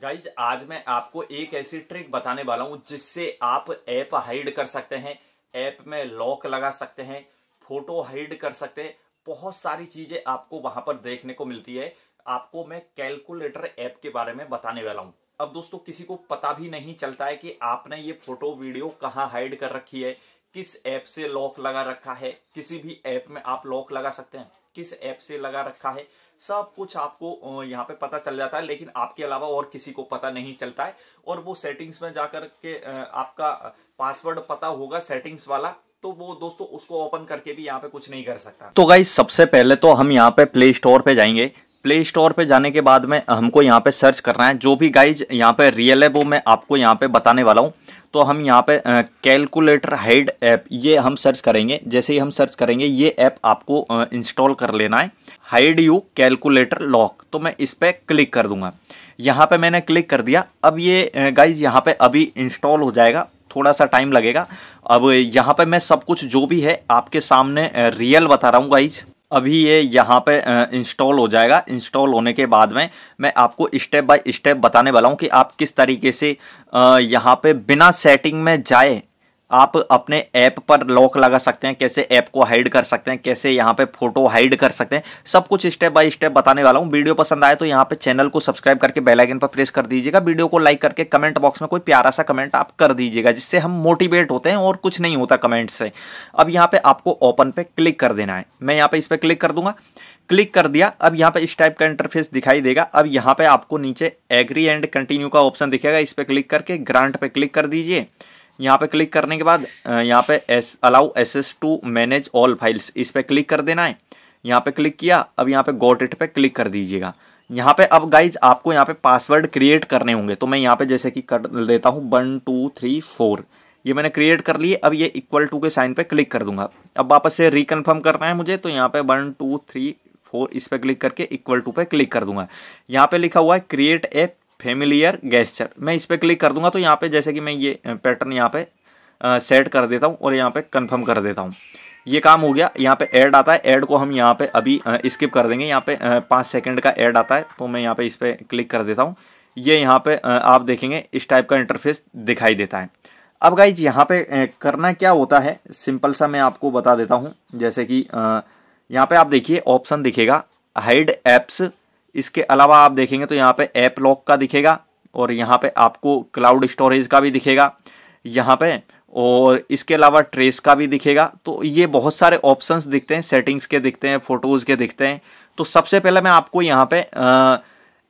guys आज मैं आपको एक ऐसी ट्रिक बताने वाला हूं जिससे आप ऐप हाइड कर सकते हैं ऐप में लॉक लगा सकते हैं फोटो हाइड कर सकते हैं बहुत सारी चीजें आपको वहां पर देखने को मिलती है आपको मैं कैलकुलेटर ऐप के बारे में बताने वाला हूं अब दोस्तों किसी को पता भी नहीं चलता है कि आपने ये फोटो वीडियो कहाँ हाइड कर रखी है किस ऐप से लॉक लगा रखा है किसी भी ऐप में आप लॉक लगा सकते हैं किस ऐप से लगा रखा है सब कुछ आपको यहाँ पे पता चल जाता है लेकिन आपके अलावा और किसी को पता नहीं चलता है और वो सेटिंग्स में जाकर के आपका पासवर्ड पता होगा सेटिंग्स वाला तो वो दोस्तों उसको ओपन करके भी यहाँ पे कुछ नहीं कर सकता तो गाई सबसे पहले तो हम यहाँ पे प्ले स्टोर पे जाएंगे प्ले स्टोर पे जाने के बाद में हमको यहाँ पे सर्च करना है जो भी गाइज यहाँ पे रियल है वो मैं आपको यहाँ पे बताने वाला हूँ तो हम यहाँ पे कैलकुलेटर हेड ऐप ये हम सर्च करेंगे जैसे ही हम सर्च करेंगे ये ऐप आपको इंस्टॉल कर लेना है हाइड यू कैलकुलेटर लॉक तो मैं इस पर क्लिक कर दूंगा यहाँ पे मैंने क्लिक कर दिया अब ये गाइज यहाँ पे अभी इंस्टॉल हो जाएगा थोड़ा सा टाइम लगेगा अब यहाँ पे मैं सब कुछ जो भी है आपके सामने रियल बता रहा हूँ गाइज अभी ये यहाँ पे इंस्टॉल हो जाएगा इंस्टॉल होने के बाद में मैं आपको स्टेप बाय स्टेप बताने वाला हूँ कि आप किस तरीके से यहाँ पे बिना सेटिंग में जाए आप अपने ऐप पर लॉक लगा सकते हैं कैसे ऐप को हाइड कर सकते हैं कैसे यहाँ पे फोटो हाइड कर सकते हैं सब कुछ स्टेप बाय स्टेप बताने वाला हूँ वीडियो पसंद आए तो यहाँ पे चैनल को सब्सक्राइब करके बेल आइकन पर प्रेस कर दीजिएगा वीडियो को लाइक करके कमेंट बॉक्स में कोई प्यारा सा कमेंट आप कर दीजिएगा जिससे हम मोटिवेट होते हैं और कुछ नहीं होता कमेंट से अब यहाँ पर आपको ओपन पर क्लिक कर देना है मैं यहाँ पर इस पर क्लिक कर दूंगा क्लिक कर दिया अब यहाँ पर इस टाइप का इंटरफेस दिखाई देगा अब यहाँ पर आपको नीचे एग्री एंड कंटिन्यू का ऑप्शन दिखेगा इस पर क्लिक करके ग्रांट पर क्लिक कर दीजिए यहाँ पे क्लिक करने के बाद यहाँ पे एस allow access to manage all files इस पर क्लिक कर देना है यहाँ पे क्लिक किया अब यहाँ पे गोट इट पे क्लिक कर दीजिएगा यहाँ पे अब गाइज आपको यहाँ पे पासवर्ड क्रिएट करने होंगे तो मैं यहाँ पे जैसे कि कर लेता हूँ वन टू थ्री फोर ये मैंने क्रिएट कर लिए अब ये इक्वल टू के साइन पे क्लिक कर दूंगा अब वापस से रिकन्फर्म करना है मुझे तो यहाँ पे वन टू थ्री फोर इस पर क्लिक करके इक्वल टू पे क्लिक कर दूंगा यहाँ पे लिखा हुआ है क्रिएट ए फेमिलियर गेस्चर मैं इस पर क्लिक कर दूंगा तो यहाँ पे जैसे कि मैं ये पैटर्न यहाँ पे सेट कर देता हूँ और यहाँ पे कंफर्म कर देता हूँ ये काम हो गया यहाँ पे ऐड आता है ऐड को हम यहाँ पे अभी स्किप कर देंगे यहाँ पे पाँच सेकंड का ऐड आता है तो मैं यहाँ पे इस पर क्लिक कर देता हूँ ये यहाँ पे आप देखेंगे इस टाइप का इंटरफेस दिखाई देता है अब जी यहाँ पर करना क्या होता है सिंपल सा मैं आपको बता देता हूँ जैसे कि यहाँ पर आप देखिए ऑप्शन दिखेगा हाइड एप्स इसके अलावा आप देखेंगे तो यहाँ पे ऐप लॉक का दिखेगा और यहाँ पे आपको क्लाउड स्टोरेज का भी दिखेगा यहाँ पे और इसके अलावा ट्रेस का भी दिखेगा तो ये बहुत सारे ऑप्शंस दिखते हैं सेटिंग्स के दिखते हैं फ़ोटोज़ के दिखते हैं तो सबसे पहले मैं आपको यहाँ पे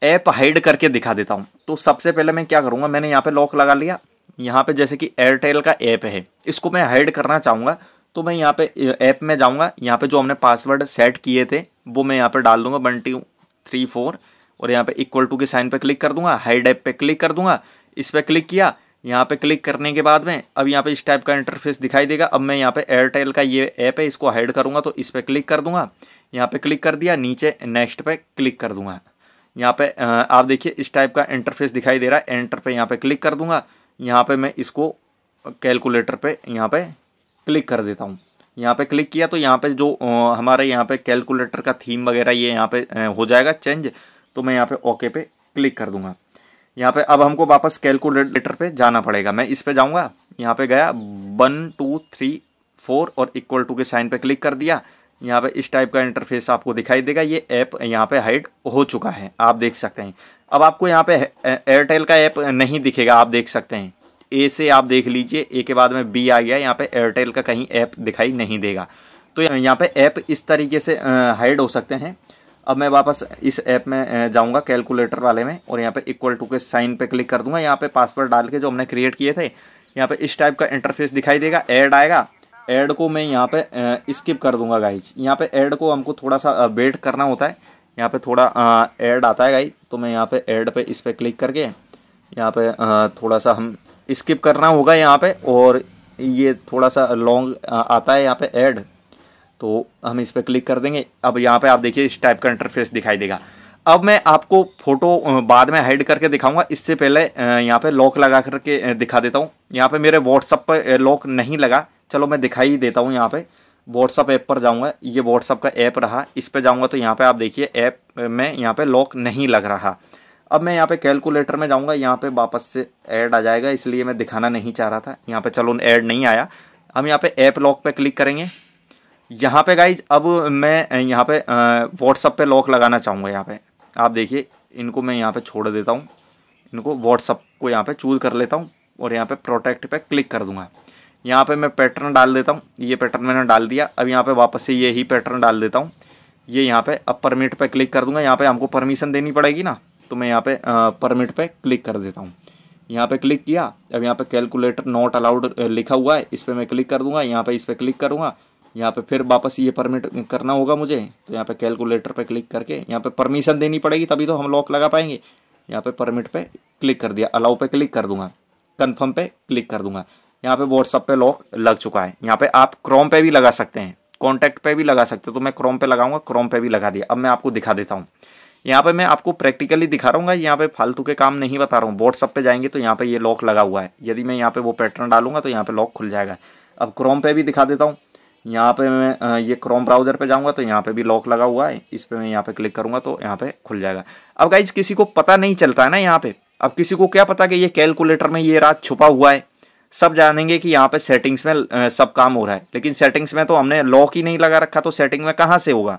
ऐप हाइड करके दिखा देता हूँ तो सबसे पहले मैं क्या करूँगा मैंने यहाँ पे लॉक लगा लिया यहाँ पे जैसे कि एयरटेल का ऐप है इसको मैं हाइड करना चाहूँगा तो मैं यहाँ पे ऐप में जाऊँगा यहाँ पे जो हमने पासवर्ड सेट किए थे वो मैं यहाँ पे डाल दूँगा बंटी थ्री फोर और यहाँ पे इक्वल टू के साइन पे क्लिक कर दूंगा हाई डेप पे क्लिक कर दूंगा इस पर क्लिक किया यहाँ पे क्लिक करने के बाद में अब यहाँ पे इस टाइप का इंटरफेस दिखाई देगा अब मैं यहाँ पे एयरटेल का ये ऐप है इसको हाइड करूँगा तो इस पर क्लिक कर दूंगा यहाँ पे क्लिक कर दिया नीचे नेक्स्ट पे क्लिक कर दूंगा यहाँ पे आप देखिए इस टाइप का इंटरफेस दिखाई दे रहा है एंटर पे यहाँ पे क्लिक कर दूंगा यहाँ पे मैं इसको कैलकुलेटर पे यहाँ पे क्लिक कर देता हूँ यहाँ पे क्लिक किया तो यहाँ पे जो हमारे यहाँ पे कैलकुलेटर का थीम वगैरह ये यहाँ पे हो जाएगा चेंज तो मैं यहाँ पे ओके पे क्लिक कर दूंगा यहाँ पे अब हमको वापस कैलकुलेटर पे जाना पड़ेगा मैं इस पे जाऊँगा यहाँ पे गया वन टू थ्री फोर और इक्वल टू के साइन पे क्लिक कर दिया यहाँ पे इस टाइप का इंटरफेस आपको दिखाई देगा ये ऐप यहाँ पे हाइड हो चुका है आप देख सकते हैं अब आपको यहाँ पे एयरटेल का ऐप नहीं दिखेगा आप देख सकते हैं ए से आप देख लीजिए ए के बाद में बी आ गया यहाँ पे एयरटेल का कहीं ऐप दिखाई नहीं देगा तो यहाँ पे ऐप इस तरीके से हाइड हो सकते हैं अब मैं वापस इस ऐप में जाऊँगा कैलकुलेटर वाले में और यहाँ पे इक्वल टू के साइन पे क्लिक कर दूंगा यहाँ पे पासवर्ड डाल के जो हमने क्रिएट किए थे यहाँ पे इस टाइप का इंटरफेस दिखाई देगा ऐड आएगा ऐड को मैं यहाँ पे स्किप कर दूंगा गाइज यहाँ पे ऐड को हमको थोड़ा सा वेट करना होता है यहाँ पे थोड़ा ऐड आता है गाइज तो मैं यहाँ पे ऐड पे इस पर क्लिक करके यहाँ पे थोड़ा सा हम स्किप करना होगा यहाँ पे और ये थोड़ा सा लॉन्ग आता है यहाँ पे ऐड तो हम इस पर क्लिक कर देंगे अब यहाँ पे आप देखिए इस टाइप का इंटरफेस दिखाई देगा अब मैं आपको फ़ोटो बाद में हाइड करके दिखाऊंगा इससे पहले यहाँ पे लॉक लगा करके दिखा देता हूँ यहाँ पे मेरे व्हाट्सअप पर लॉक नहीं लगा चलो मैं दिखाई देता हूँ यहाँ पे व्हाट्सअप ऐप पर जाऊँगा ये व्हाट्सअप का ऐप रहा इस पर जाऊँगा तो यहाँ पर आप देखिए ऐप में यहाँ पर लॉक नहीं लग रहा अब मैं यहाँ पे कैलकुलेटर में जाऊँगा यहाँ पे वापस से ऐड आ जाएगा इसलिए मैं दिखाना नहीं चाह रहा था यहाँ पे चलो ऐड नहीं आया हम यहाँ पे ऐप लॉक पे क्लिक करेंगे यहाँ पे गाइज अब मैं यहाँ पे व्हाट्सअप पे लॉक लगाना चाहूँगा यहाँ पे आप देखिए इनको मैं यहाँ पे छोड़ देता हूँ इनको व्हाट्सअप को यहाँ पर चूज कर लेता हूँ और यहाँ पर प्रोटेक्ट पर क्लिक कर दूँगा यहाँ पर मैं पैटर्न डाल देता हूँ ये पैटर्न मैंने डाल दिया अब यहाँ पर वापस से ये ही पैटर्न डाल देता हूँ ये यहाँ पे अब परमिट पे क्लिक कर दूंगा यहाँ पे हमको परमिशन देनी पड़ेगी ना तो मैं यहाँ पे परमिट पे क्लिक कर देता हूँ यहाँ पे क्लिक किया अब यहाँ पे कैलकुलेटर नॉट अलाउड लिखा हुआ है इस पर मैं क्लिक कर दूँगा यहाँ पे इस पर क्लिक करूँगा यहाँ पे फिर वापस ये परमिट करना होगा मुझे तो यहाँ पे कैलकुलेटर पे क्लिक करके यहाँ पे परमिशन देनी पड़ेगी तभी तो हम लॉक लगा पाएंगे यहाँ पे परमिट पे क्लिक कर दिया अलाउ पे क्लिक कर दूंगा कन्फर्म पे क्लिक कर दूंगा यहाँ पे व्हाट्सअप पे लॉक लग चुका है यहाँ पे आप क्रोम पे भी लगा सकते हैं कॉन्टैक्ट पे भी लगा सकते हैं तो मैं क्रोम पे लगाऊंगा क्रोम पे भी लगा दिया अब मैं आपको दिखा देता हूँ यहाँ पे मैं आपको प्रैक्टिकली दिखा रहा हूँ यहाँ पे फालतू के काम नहीं बता रहा हूँ व्हाट्सअप पे जाएंगे तो यहाँ पे ये लॉक लगा हुआ है यदि मैं यहाँ पे वो पैटर्न डालूंगा तो यहाँ पे लॉक खुल जाएगा अब क्रोम पे भी दिखा देता हूँ यहाँ पे मैं ये क्रोम ब्राउज़र पे जाऊँगा तो यहाँ पे भी लॉक लगा हुआ है इस पर मैं यहाँ पे क्लिक करूँगा तो यहाँ पे खुल जाएगा अब गाइज किसी को पता नहीं चलता है ना यहाँ पे अब किसी को क्या पता कि ये कैलकुलेटर में ये रात छुपा हुआ है सब जानेंगे कि यहाँ पे सेटिंग्स में सब काम हो रहा है लेकिन सेटिंग्स में तो हमने लॉक ही नहीं लगा रखा तो सेटिंग में कहाँ से होगा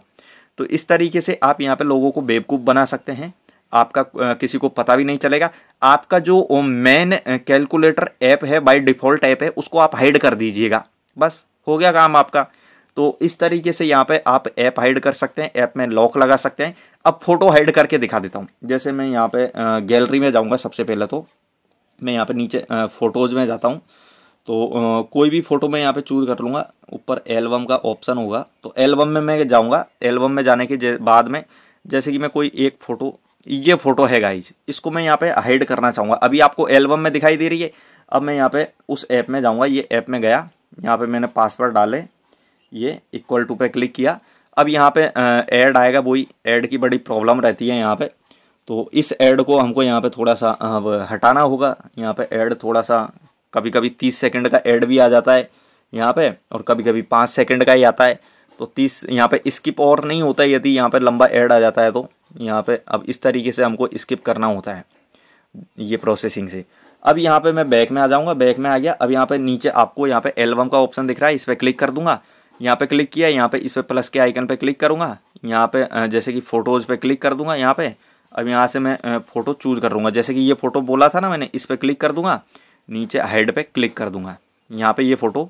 तो इस तरीके से आप यहाँ पे लोगों को बेवकूफ़ बना सकते हैं आपका किसी को पता भी नहीं चलेगा आपका जो मेन कैलकुलेटर ऐप है बाय डिफ़ॉल्ट ऐप है उसको आप हाइड कर दीजिएगा बस हो गया काम आपका तो इस तरीके से यहाँ पे आप ऐप हाइड कर सकते हैं ऐप में लॉक लगा सकते हैं अब फ़ोटो हाइड करके दिखा देता हूँ जैसे मैं यहाँ पे गैलरी में जाऊँगा सबसे पहले तो मैं यहाँ पे नीचे फ़ोटोज़ में जाता हूँ तो कोई भी फ़ोटो मैं यहाँ पे चूज कर लूँगा ऊपर एल्बम का ऑप्शन होगा तो एल्बम में मैं जाऊँगा एल्बम में जाने के बाद में जैसे कि मैं कोई एक फ़ोटो ये फ़ोटो है गाइज इसको मैं यहाँ पे हाइड करना चाहूँगा अभी आपको एल्बम में दिखाई दे रही है अब मैं यहाँ पे उस ऐप में जाऊँगा ये ऐप में गया यहाँ पे मैंने पासवर्ड डाले ये इक्वल टू पे क्लिक किया अब यहाँ पे ऐड आएगा वही ऐड की बड़ी प्रॉब्लम रहती है यहाँ पे तो इस ऐड को हमको यहाँ पे थोड़ा सा हटाना होगा यहाँ पे ऐड थोड़ा सा कभी कभी तीस सेकेंड का एड भी आ जाता है यहाँ पे और कभी कभी पाँच सेकेंड का ही आता है तो तीस यहाँ पे स्किप और नहीं होता है यदि यहाँ पे लंबा ऐड आ जाता है तो यहाँ पे अब इस तरीके से हमको स्किप करना होता है ये प्रोसेसिंग से अब यहाँ पे मैं बैक में आ जाऊँगा बैक में आ गया अब यहाँ पे नीचे आपको यहाँ पे एल्बम का ऑप्शन दिख रहा है इस पर क्लिक कर दूंगा यहाँ पे क्लिक किया यहाँ पर इस पर प्लस के आइकन पर क्लिक करूँगा यहाँ पर जैसे कि फ़ोटोज़ पर क्लिक कर दूँगा यहाँ पर अब यहाँ से मैं फ़ोटो चूज़ करूँगा जैसे कि ये फ़ोटो बोला था ना मैंने इस पर क्लिक कर दूँगा नीचे हेड पे क्लिक कर दूंगा यहाँ पे ये फ़ोटो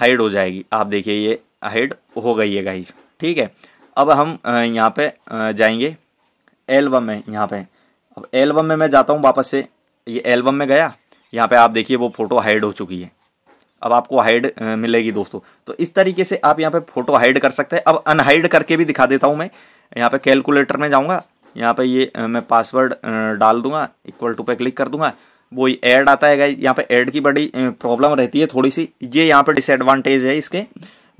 हाइड हो जाएगी आप देखिए ये हाइड हो गई है गाइज ठीक है अब हम यहाँ पे जाएंगे एल्बम में यहाँ पे अब एल्बम में मैं जाता हूँ वापस से ये एल्बम में गया यहाँ पे आप देखिए वो फ़ोटो हाइड हो चुकी है अब आपको हाइड मिलेगी दोस्तों तो इस तरीके से आप यहाँ पर फ़ोटो हाइड कर सकते हैं अब अनहाइड करके भी दिखा देता हूँ मैं यहाँ पर कैलकुलेटर में जाऊँगा यहाँ पे ये मैं पासवर्ड डाल दूंगा इक्वल टू पे क्लिक कर दूंगा वो ऐड आता है गाइज यहाँ पे ऐड की बड़ी प्रॉब्लम रहती है थोड़ी सी ये यहाँ पे डिसएडवांटेज है इसके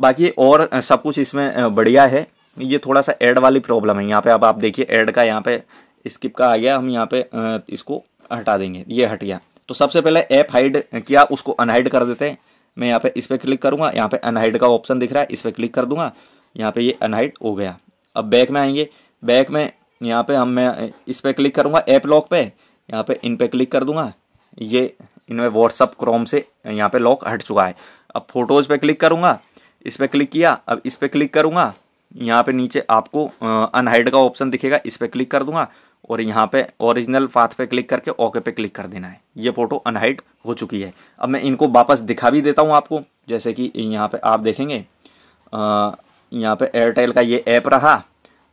बाकी और सब कुछ इसमें बढ़िया है ये थोड़ा सा ऐड वाली प्रॉब्लम है यहाँ पे अब आप देखिए ऐड का यहाँ पे स्किप का आ गया हम यहाँ पे इसको हटा देंगे ये हट गया तो सबसे पहले ऐप हाइड किया उसको अनहाइड कर देते हैं मैं यहाँ पे इस पर क्लिक करूँगा यहाँ पे अनहाइड का ऑप्शन दिख रहा है इस पर क्लिक कर दूँगा यहाँ पे ये अनहाइड हो गया अब बैक में आएंगे बैक में यहाँ पे हम मैं इस पर क्लिक करूँगा ऐप लॉक पे यहाँ पे इन पे क्लिक कर दूँगा ये इनमें व्हाट्सअप क्रोम से यहाँ पे लॉक हट चुका है अब फोटोज़ पे क्लिक करूँगा इस पर क्लिक किया अब इस पर क्लिक करूँगा यहाँ पे नीचे आपको अनहाइड का ऑप्शन दिखेगा इस पर क्लिक कर दूँगा और यहाँ पे ओरिजिनल पाथ पे क्लिक करके ओके पे क्लिक कर देना है ये फ़ोटो अनहाइड हो चुकी है अब मैं इनको वापस दिखा भी देता हूँ आपको जैसे कि यहाँ पर आप देखेंगे यहाँ पर एयरटेल का ये ऐप रहा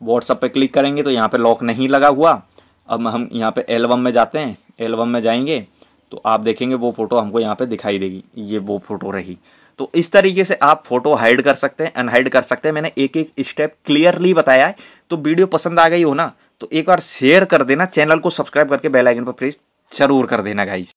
व्हाट्सअप पर क्लिक करेंगे तो यहाँ पर लॉक नहीं लगा हुआ अब हम यहाँ पर एल्बम में जाते हैं एल्बम में जाएंगे तो आप देखेंगे वो फ़ोटो हमको यहाँ पे दिखाई देगी ये वो फ़ोटो रही तो इस तरीके से आप फोटो हाइड कर सकते हैं अनहाइड कर सकते हैं मैंने एक एक स्टेप क्लियरली बताया है तो वीडियो पसंद आ गई हो ना तो एक बार शेयर कर देना चैनल को सब्सक्राइब करके बेल आइकन पर प्रेस जरूर कर देना गाई